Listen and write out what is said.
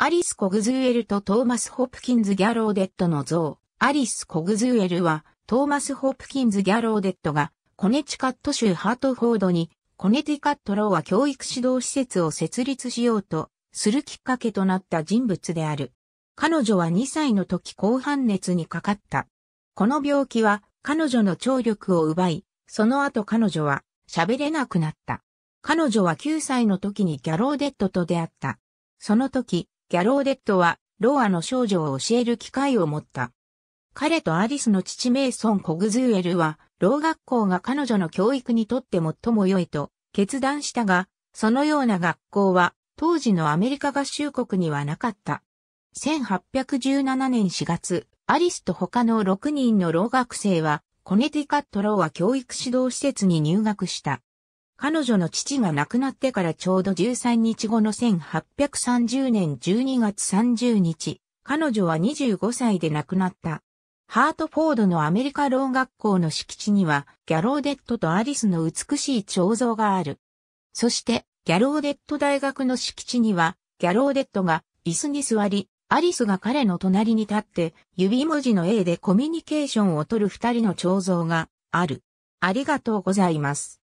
アリス・コグズーエルとトーマス・ホプキンズ・ギャローデットの像。アリス・コグズーエルは、トーマス・ホプキンズ・ギャローデットが、コネチカット州ハートフォードに、コネティカットローは教育指導施設を設立しようと、するきっかけとなった人物である。彼女は2歳の時後半熱にかかった。この病気は彼女の聴力を奪い、その後彼女は喋れなくなった。彼女は9歳の時にギャローデットと出会った。その時、ギャローデットは、ロアの少女を教える機会を持った。彼とアリスの父メイソン・コグズーエルは、老学校が彼女の教育にとって最も良いと決断したが、そのような学校は当時のアメリカ合衆国にはなかった。1817年4月、アリスと他の6人の老学生は、コネティカットローア教育指導施設に入学した。彼女の父が亡くなってからちょうど13日後の1830年12月30日、彼女は25歳で亡くなった。ハートフォードのアメリカ老学校の敷地には、ギャローデットとアリスの美しい彫像がある。そして、ギャローデット大学の敷地には、ギャローデットが椅子に座り、アリスが彼の隣に立って、指文字の A でコミュニケーションを取る二人の彫像がある。ありがとうございます。